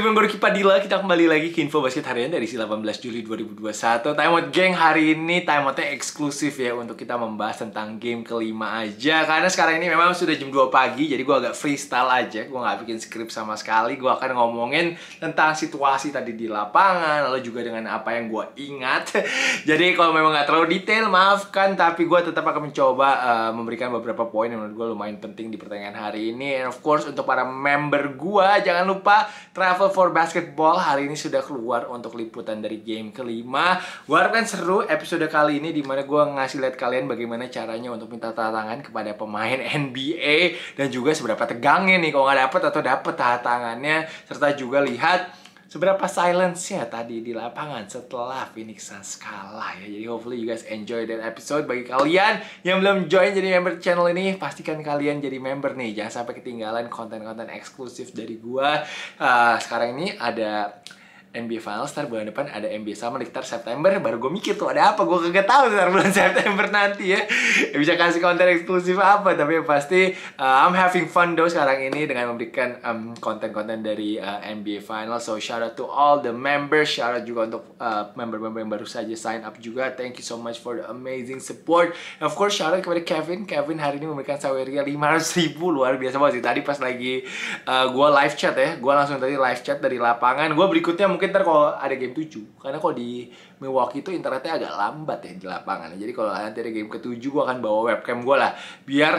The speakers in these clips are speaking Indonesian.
dari Kipa Dila, kita kembali lagi ke info basket harian dari 18 Juli 2021. Time Out hari ini time outnya eksklusif ya untuk kita membahas tentang game kelima aja. Karena sekarang ini memang sudah jam 2 pagi, jadi gue agak freestyle aja. Gue gak bikin skrip sama sekali. Gue akan ngomongin tentang situasi tadi di lapangan, lalu juga dengan apa yang gue ingat. jadi kalau memang gak terlalu detail, maafkan. Tapi gue tetap akan mencoba uh, memberikan beberapa poin yang menurut gue lumayan penting di pertandingan hari ini. And of course untuk para member gue, jangan lupa travel for Basketball hari ini sudah keluar untuk liputan dari game kelima. kan seru episode kali ini di mana gue ngasih lihat kalian bagaimana caranya untuk minta tangan kepada pemain NBA dan juga seberapa tegangnya nih kalau nggak dapet atau dapet tantangannya serta juga lihat seberapa silence-nya tadi di lapangan setelah Phoenix Suns kalah ya. Jadi hopefully you guys enjoy that episode. Bagi kalian yang belum join jadi member channel ini, pastikan kalian jadi member nih. Jangan sampai ketinggalan konten-konten eksklusif dari gua. Uh, sekarang ini ada NBA Finals ntar bulan depan ada NBA Summer ntar September baru gue mikir tuh ada apa gue kagak tahu ntar bulan September nanti ya. ya bisa kasih konten eksklusif apa tapi yang pasti uh, I'm having fun though sekarang ini dengan memberikan konten um, konten-konten dari uh, NBA Finals so shout out to all the members shout out juga untuk member uh, member-member yang baru saja sign up juga thank you so much for the amazing support And of course shout out kepada Kevin Kevin hari ini memberikan saweria 500 ribu luar biasa banget sih tadi pas lagi uh, gue live chat ya gue langsung tadi live chat dari lapangan gue berikutnya mungkin ntar kalau ada game 7 karena kalau di Milwaukee itu internetnya agak lambat ya di lapangan jadi kalau nanti ada game ke-7 gue akan bawa webcam gue lah biar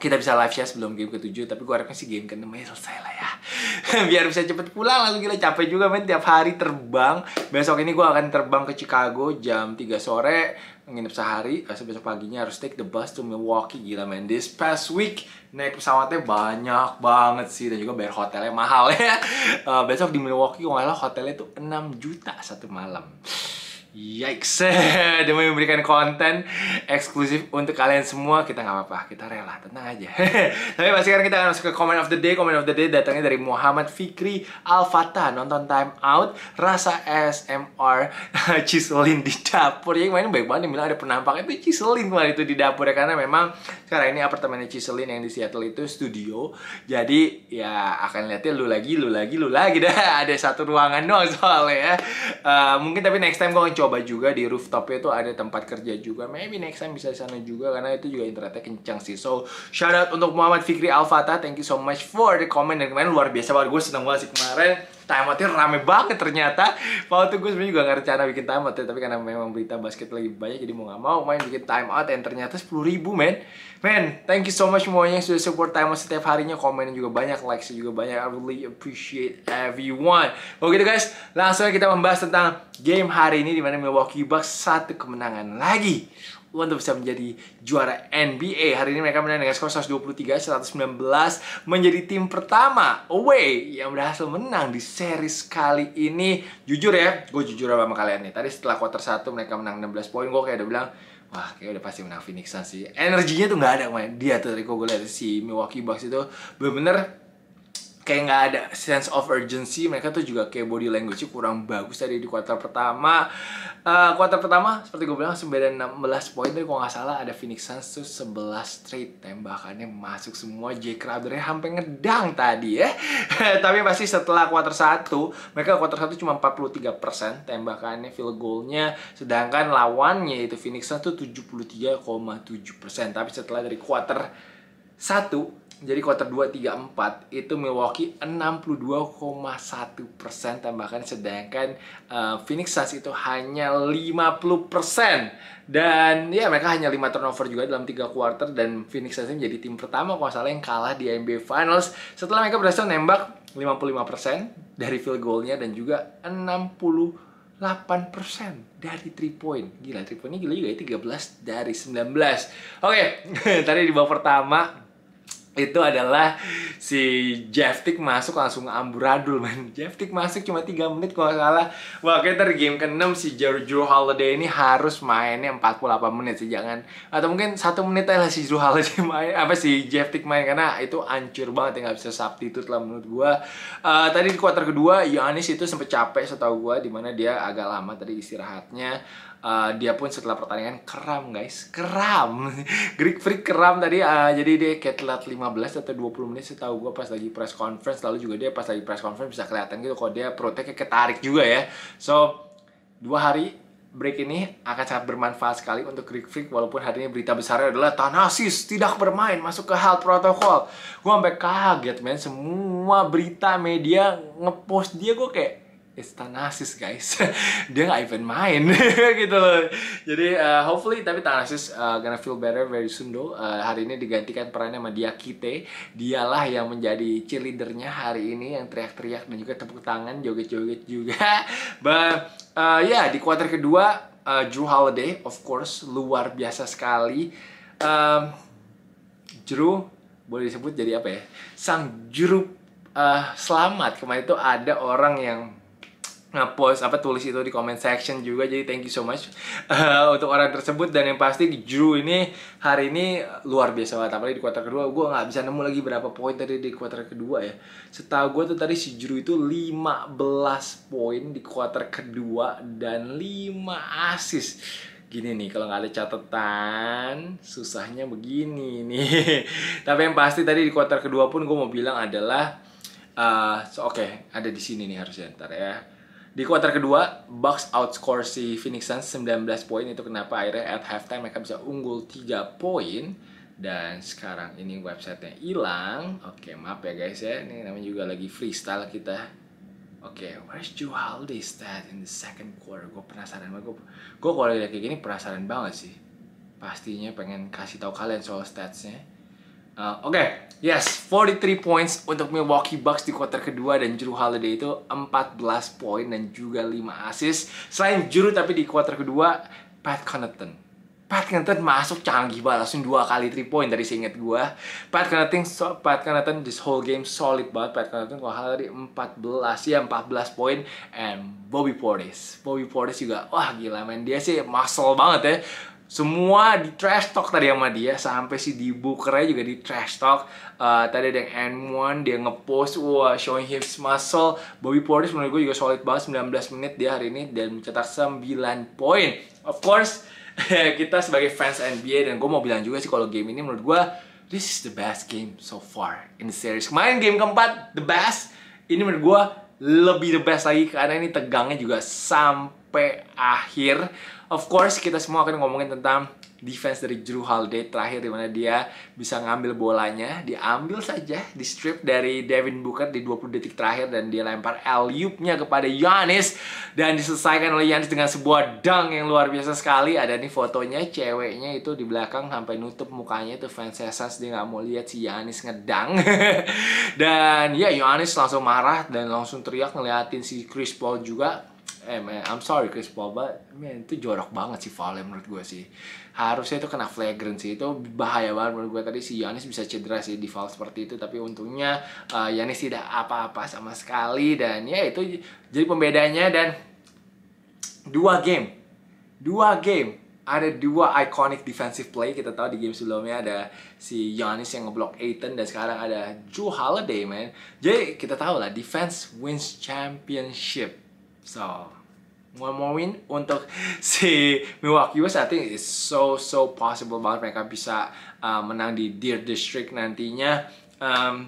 kita bisa live chat sebelum game ke-7 tapi gue harapnya sih game ke-6 selesai lah ya biar bisa cepet pulang lalu gila capek juga men tiap hari terbang besok ini gue akan terbang ke Chicago jam 3 sore nginep sehari eh, besok paginya harus take the bus to Milwaukee gila men this past week naik pesawatnya banyak banget sih dan juga bayar hotelnya mahal ya eh, besok di Milwaukee kalau hotelnya tuh 6 juta satu malam Yikes, demi memberikan konten eksklusif untuk kalian semua Kita nggak apa-apa, kita rela, tenang aja Tapi pasti kan kita akan masuk ke comment of the day Comment of the day datangnya dari Muhammad Fikri Al-Fatah Nonton Time Out, rasa SMR, Ciselin di dapur Ya kemarin baik banget yang bilang ada penampakan itu Ciselin kemarin itu di dapur ya Karena memang sekarang ini apartemennya Ciselin yang di Seattle itu studio Jadi ya akan lihatnya lu lagi, lu lagi, lu lagi dah Ada satu ruangan doang soalnya ya uh, Mungkin tapi next time gue coba juga di rooftopnya itu ada tempat kerja juga. Maybe next time bisa di sana juga karena itu juga internetnya kencang sih. So shout out untuk Muhammad Fikri Alfata. Thank you so much for the comment dan kemarin luar biasa banget. Gue seneng banget sih kemarin Timeoutnya rame banget ternyata waktu gue sebenernya juga gak rencana bikin timeout ya tapi karena memang berita basket lagi banyak jadi mau gak mau main bikin timeout dan ternyata 10 ribu men men thank you so much semuanya yang sudah support timeout setiap harinya komen juga banyak like juga banyak I really appreciate everyone oke gitu guys langsung aja kita membahas tentang game hari ini dimana mana Milwaukee Bucks satu kemenangan lagi untuk bisa menjadi juara NBA. Hari ini mereka menang dengan skor 123-119 menjadi tim pertama away yang berhasil menang di series kali ini. Jujur ya, gue jujur sama kalian nih. Tadi setelah quarter satu mereka menang 16 poin, gue kayak udah bilang Wah, kayak udah pasti menang Phoenix sih. Energinya tuh nggak ada main Dia tuh, Rico gue lihat si Milwaukee Bucks itu bener-bener kayak nggak ada sense of urgency mereka tuh juga kayak body language kurang bagus tadi di kuarter pertama uh, pertama seperti gue bilang enam belas poin tapi kalau nggak salah ada Phoenix Suns tuh sebelas straight tembakannya masuk semua J Crowder hampir ngedang tadi ya tapi pasti setelah kuarter satu, mereka kuarter satu cuma empat puluh tiga persen tembakannya field goalnya sedangkan lawannya itu Phoenix Suns tuh persen. tapi setelah dari kuarter satu. Jadi quarter 2, 3, 4 itu Milwaukee 62,1 persen sedangkan uh, Phoenix Suns itu hanya 50 persen dan ya mereka hanya 5 turnover juga dalam 3 quarter dan Phoenix Suns menjadi tim pertama kalau salah yang kalah di NBA Finals setelah mereka berhasil nembak 55% dari field goalnya dan juga 60 8% dari 3 point. Gila, 3 pointnya gila juga ya, 13 dari 19. Oke, okay. tadi di bawah pertama itu adalah si Jeff masuk langsung amburadul man Jeff masuk cuma 3 menit kalau salah wah kayaknya game ke-6 si Jojo Holiday ini harus mainnya 48 menit sih jangan atau mungkin satu menit aja si Jojo Holiday main apa si Jeff main karena itu ancur banget ya nggak bisa substitute lah menurut gua uh, tadi di kuarter kedua Yohanes itu sempet capek setahu gua dimana dia agak lama tadi istirahatnya Eh, dia pun setelah pertandingan kram guys kram Greek Freak kram tadi uh, jadi dia kayak telat 15 atau 20 menit setahu gue pas lagi press conference lalu juga dia pas lagi press conference bisa kelihatan gitu kok dia perutnya ketarik juga ya so dua hari break ini akan sangat bermanfaat sekali untuk Greek Freak walaupun hari ini berita besarnya adalah Tanasis tidak bermain masuk ke hal protokol gue sampai kaget men semua berita media ngepost dia gue kayak Tanasis guys dia nggak even main gitu loh jadi uh, hopefully tapi Tanasis uh, gonna feel better very soon though uh, hari ini digantikan perannya sama Diakite dialah yang menjadi cheerleadernya hari ini yang teriak-teriak dan juga tepuk tangan joget-joget juga but uh, ya yeah, di kuarter kedua uh, Drew Holiday of course luar biasa sekali um, Drew boleh disebut jadi apa ya sang juru uh, selamat kemarin itu ada orang yang ngepost apa tulis itu di comment section juga jadi thank you so much uh, untuk orang tersebut dan yang pasti Drew ini hari ini luar biasa banget apalagi di kuarter kedua gue nggak bisa nemu lagi berapa poin tadi di kuarter kedua ya setahu gue tuh tadi si Drew itu 15 poin di kuarter kedua dan 5 asis gini nih kalau nggak ada catatan susahnya begini nih tapi yang pasti tadi di kuarter kedua pun gue mau bilang adalah uh, so, oke okay, ada di sini nih harusnya ntar ya di kuarter kedua, Bucks outscore si Phoenix Suns 19 poin. Itu kenapa akhirnya at halftime mereka bisa unggul 3 poin. Dan sekarang ini websitenya hilang. Oke, maaf ya guys ya. Ini namanya juga lagi freestyle kita. Oke, okay, where's Joe Holiday stat in the second quarter? Gue penasaran banget. Gue kalau lihat kayak gini penasaran banget sih. Pastinya pengen kasih tahu kalian soal statsnya. Oke, uh, okay. yes, 43 points untuk Milwaukee Bucks di quarter kedua dan Juru Holiday itu 14 poin dan juga 5 assist. Selain Juru tapi di quarter kedua Pat Connaughton. Pat Connaughton masuk canggih banget, langsung dua kali 3 point dari seinget gue. Pat Connaughton, so, Pat Connaughton this whole game solid banget. Pat Connaughton kalau hal tadi 14, ya 14 poin and Bobby Portis. Bobby Portis juga, wah gila man, dia sih muscle banget ya semua di trash talk tadi sama dia sampai si di juga di trash talk uh, tadi ada yang N1 dia ngepost wah showing his muscle Bobby Portis menurut gue juga solid banget 19 menit dia hari ini dan mencetak 9 poin of course kita sebagai fans NBA dan gue mau bilang juga sih kalau game ini menurut gue this is the best game so far in the series kemarin game keempat the best ini menurut gue lebih the best lagi karena ini tegangnya juga sampai akhir. Of course kita semua akan ngomongin tentang defense dari Drew Holiday terakhir dimana dia bisa ngambil bolanya diambil saja di strip dari Devin Booker di 20 detik terakhir dan dia lempar alley-oopnya kepada Giannis dan diselesaikan oleh Giannis dengan sebuah dunk yang luar biasa sekali ada nih fotonya ceweknya itu di belakang sampai nutup mukanya itu fans Sesas dia nggak mau lihat si Giannis ngedang dan ya Giannis langsung marah dan langsung teriak ngeliatin si Chris Paul juga eh man, I'm sorry Chris Paul but man itu jorok banget sih foulnya menurut gue sih harusnya itu kena flagrant sih itu bahaya banget menurut gue tadi si Yanis bisa cedera sih di foul seperti itu tapi untungnya uh, eh, Yanis tidak apa-apa sama sekali dan ya itu jadi pembedanya dan dua game dua game ada dua iconic defensive play kita tahu di game sebelumnya ada si Giannis yang ngeblok Aiton dan sekarang ada Drew Holiday man jadi kita tahu lah defense wins championship so ngomongin untuk si Milwaukee West I think it's so so possible banget mereka bisa uh, menang di Deer District nantinya um,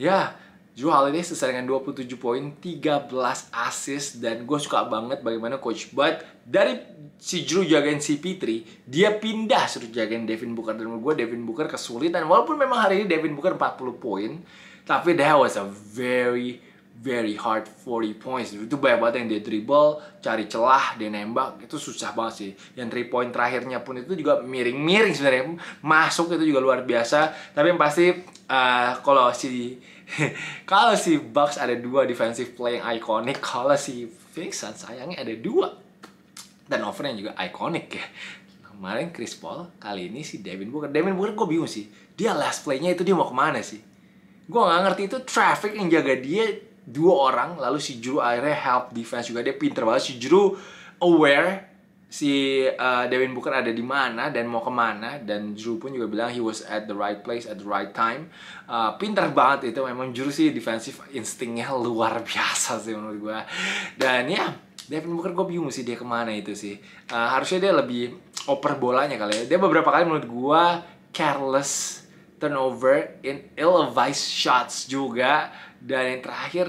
ya yeah, Drew Holiday selesai dengan 27 poin, 13 asis dan gue suka banget bagaimana coach Bud dari si Drew jagain si Pitri, dia pindah suruh jagain Devin Booker dan gue Devin Booker kesulitan walaupun memang hari ini Devin Booker 40 poin, tapi that was a very very hard 40 points itu banyak banget yang dia dribble cari celah dia nembak itu susah banget sih yang 3 point terakhirnya pun itu juga miring-miring sebenarnya masuk itu juga luar biasa tapi yang pasti uh, kalau si kalau si Bucks ada dua defensive play yang ikonik kalau si Phoenix sayangnya ada dua dan yang juga ikonik ya kemarin Chris Paul kali ini si Devin Booker Devin Booker gue bingung sih dia last playnya itu dia mau kemana sih gue gak ngerti itu traffic yang jaga dia dua orang lalu si juru akhirnya help defense juga dia pinter banget si juru aware si uh, Devin Booker ada di mana dan mau kemana dan juru pun juga bilang he was at the right place at the right time uh, pinter banget itu memang juru sih defensive instingnya luar biasa sih menurut gue dan ya Devin Booker gue bingung sih dia kemana itu sih uh, harusnya dia lebih oper bolanya kali ya dia beberapa kali menurut gue careless turnover in ill-advised shots juga dan yang terakhir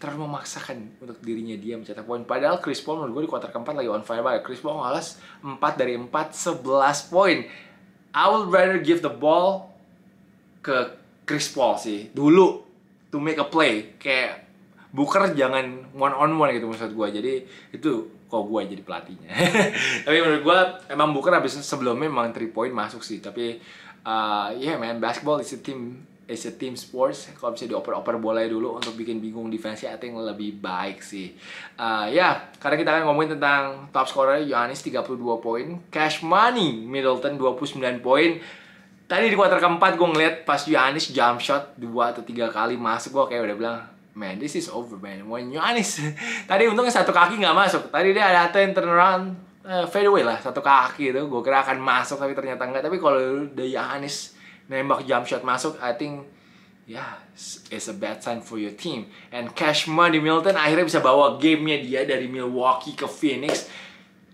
terlalu memaksakan untuk dirinya dia mencetak poin. Padahal Chris Paul menurut gue di kuarter keempat lagi on fire banget. Chris Paul ngalas 4 dari 4, 11 poin. I would rather give the ball ke Chris Paul sih. Dulu to make a play. Kayak Booker jangan one on one gitu maksud gue. Jadi itu kok gue jadi pelatihnya. tapi menurut gue emang Booker habis sebelumnya memang 3 point masuk sih. Tapi uh, yeah man, basketball is a team it's a team sports kalau bisa dioper-oper bola dulu untuk bikin bingung defense I think lebih baik sih uh, ya yeah, karena kita akan ngomongin tentang top scorer Yohanes 32 poin cash money Middleton 29 poin tadi di kuarter keempat gue ngeliat pas Yohanes jump shot dua atau tiga kali masuk gue kayak udah bilang man this is over man when Yohanes, tadi untungnya satu kaki nggak masuk tadi dia ada yang turn around uh, eh, fade away lah satu kaki itu gue kira akan masuk tapi ternyata enggak tapi kalau dari Yohanes nembak jump shot masuk I think ya yeah, it's a bad sign for your team and cash money Milton akhirnya bisa bawa gamenya dia dari Milwaukee ke Phoenix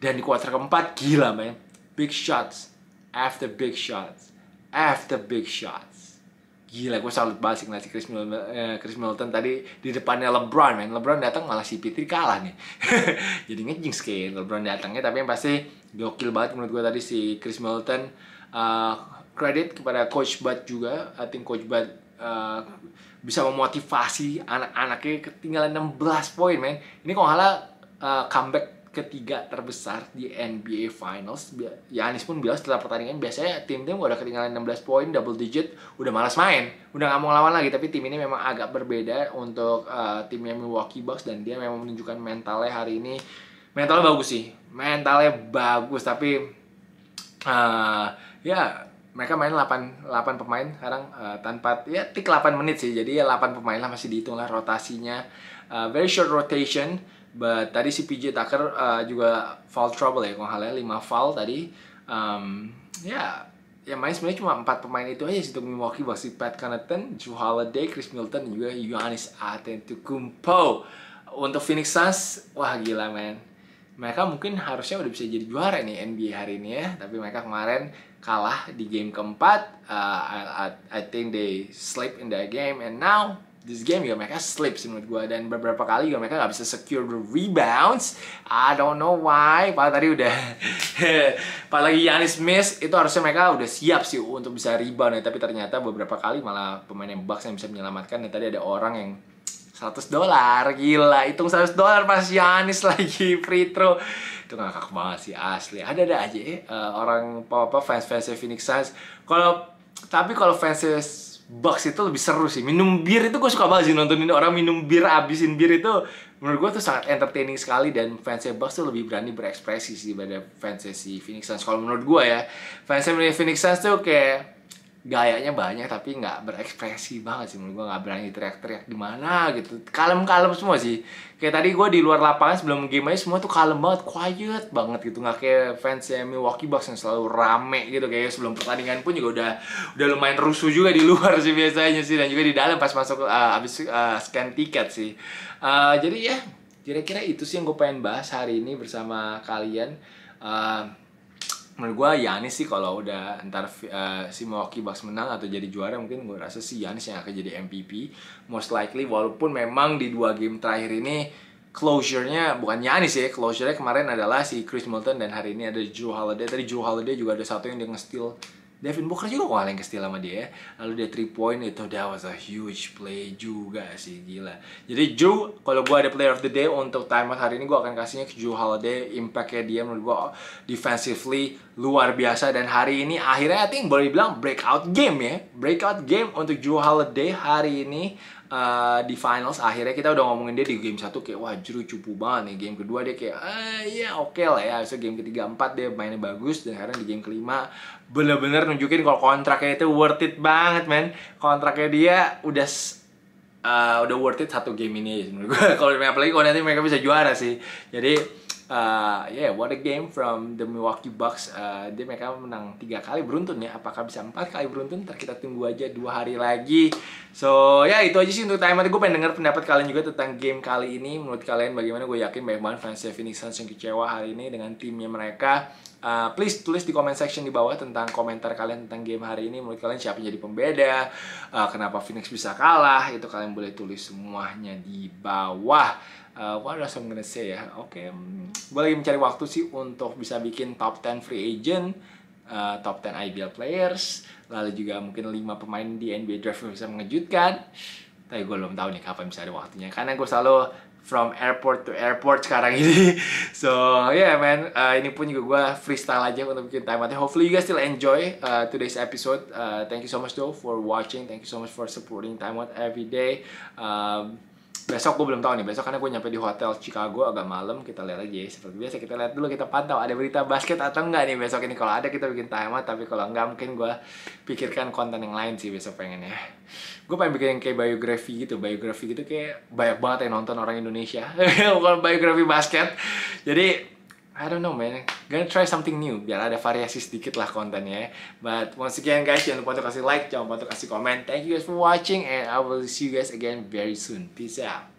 dan di kuarter keempat gila man big shots after big shots after big shots gila gue salut banget sih ngeliat Chris, Mil eh, Chris Milton tadi di depannya LeBron man LeBron datang malah si Pitri kalah nih jadi ngejing kayak LeBron datangnya tapi yang pasti gokil banget menurut gue tadi si Chris Milton uh, credit kepada coach Bud juga I think coach Bud uh, bisa memotivasi anak-anaknya ketinggalan 16 poin men ini kalau salah uh, comeback ketiga terbesar di NBA Finals. Ya Yanis pun bilang setelah pertandingan biasanya tim-tim udah ketinggalan 16 poin double digit udah malas main, udah nggak mau lawan lagi. Tapi tim ini memang agak berbeda untuk uh, timnya Milwaukee Bucks dan dia memang menunjukkan mentalnya hari ini. Mentalnya bagus sih, mentalnya bagus tapi uh, ya mereka main 8, 8 pemain sekarang uh, tanpa ya tik 8 menit sih jadi ya 8 pemain lah masih dihitung lah rotasinya uh, very short rotation but tadi si PJ Tucker uh, juga foul trouble ya kalau halnya 5 foul tadi um, ya yeah, ya main sebenarnya cuma empat pemain itu aja sih untuk Milwaukee pasti Pat Connaughton, Drew Holiday, Chris Milton dan juga Giannis Antetokounmpo untuk Phoenix Suns wah gila men mereka mungkin harusnya udah bisa jadi juara nih NBA hari ini ya tapi mereka kemarin kalah di game keempat uh, I, I, I think they sleep in that game and now this game juga mereka sleep menurut gue dan beberapa kali juga mereka gak bisa secure the rebounds I don't know why padahal tadi udah apalagi Yanis miss itu harusnya mereka udah siap sih untuk bisa rebound ya tapi ternyata beberapa kali malah pemain yang Bucks yang bisa menyelamatkan dan tadi ada orang yang 100 dolar gila hitung 100 dolar pas Yanis lagi free throw itu ngakak banget sih asli ada ada aja eh, uh, orang apa fans fans Phoenix Suns kalau tapi kalau fans box itu lebih seru sih minum bir itu gue suka banget sih nonton nontonin orang minum bir abisin bir itu menurut gue tuh sangat entertaining sekali dan fans box tuh lebih berani berekspresi sih daripada fans si Phoenix Suns kalau menurut gue ya fans Phoenix Suns tuh kayak gayanya banyak tapi nggak berekspresi banget sih menurut gue nggak berani teriak-teriak di mana gitu kalem-kalem semua sih kayak tadi gue di luar lapangan sebelum game aja semua tuh kalem banget quiet banget gitu nggak kayak fans fansnya Milwaukee Bucks yang selalu rame gitu kayak sebelum pertandingan pun juga udah udah lumayan rusuh juga di luar sih biasanya sih dan juga di dalam pas masuk uh, abis uh, scan tiket sih uh, jadi ya kira-kira itu sih yang gue pengen bahas hari ini bersama kalian uh, menurut gue Yanis sih kalau udah ntar uh, si Milwaukee Bucks menang atau jadi juara mungkin gue rasa si Yanis yang akan jadi MVP most likely walaupun memang di dua game terakhir ini closure-nya bukan Yanis ya closure-nya kemarin adalah si Chris Middleton dan hari ini ada Drew Holiday tadi Drew Holiday juga ada satu yang dia nge-steal Devin Booker juga kok ke kestil sama dia ya. Lalu dia 3 point itu that was a huge play juga sih gila. Jadi Ju kalau gua ada player of the day untuk timeout hari ini gua akan kasihnya ke Ju Holiday. Impactnya dia menurut gue defensively luar biasa dan hari ini akhirnya I think boleh dibilang breakout game ya. Breakout game untuk Ju Holiday hari ini uh, di finals akhirnya kita udah ngomongin dia di game satu kayak wah jeru cupu banget nih game kedua dia kayak ah ya oke okay lah ya so game ketiga empat dia mainnya bagus dan akhirnya di game kelima bener-bener nunjukin kalau kontraknya itu worth it banget man kontraknya dia udah uh, udah worth it satu game ini menurut gue kalau apalagi kalau oh, nanti mereka bisa juara sih jadi uh, yeah, what a game from the Milwaukee Bucks. Uh, dia mereka menang tiga kali beruntun ya. Apakah bisa empat kali beruntun? Ntar kita tunggu aja dua hari lagi. So ya yeah, itu aja sih untuk timer. Gue pengen denger pendapat kalian juga tentang game kali ini. Menurut kalian bagaimana? Gue yakin banyak banget fans Phoenix Suns yang kecewa hari ini dengan timnya mereka. Uh, please tulis di comment section di bawah tentang komentar kalian tentang game hari ini. Menurut kalian siapa yang jadi pembeda? Uh, kenapa Phoenix bisa kalah? Itu kalian boleh tulis semuanya di bawah uh, what else I'm gonna say ya oke okay, mm, gue lagi mencari waktu sih untuk bisa bikin top 10 free agent uh, top 10 ideal players lalu juga mungkin 5 pemain di NBA draft yang bisa mengejutkan tapi gue belum tahu nih kapan bisa ada waktunya karena gue selalu from airport to airport sekarang ini so yeah man uh, ini pun juga gue freestyle aja untuk bikin time out hopefully you guys still enjoy uh, today's episode uh, thank you so much though for watching thank you so much for supporting time out every day um, besok gue belum tahu nih besok karena gue nyampe di hotel Chicago agak malam kita lihat aja ya, seperti biasa kita lihat dulu kita pantau ada berita basket atau enggak nih besok ini kalau ada kita bikin tema tapi kalau enggak mungkin gue pikirkan konten yang lain sih besok pengen ya gue pengen bikin yang kayak biografi gitu biografi gitu kayak banyak banget yang nonton orang Indonesia bukan biografi basket jadi I don't know man Gonna try something new Biar ada variasi sedikit lah kontennya ya. But once again guys Jangan lupa untuk kasih like Jangan lupa untuk kasih komen Thank you guys for watching And I will see you guys again very soon Peace out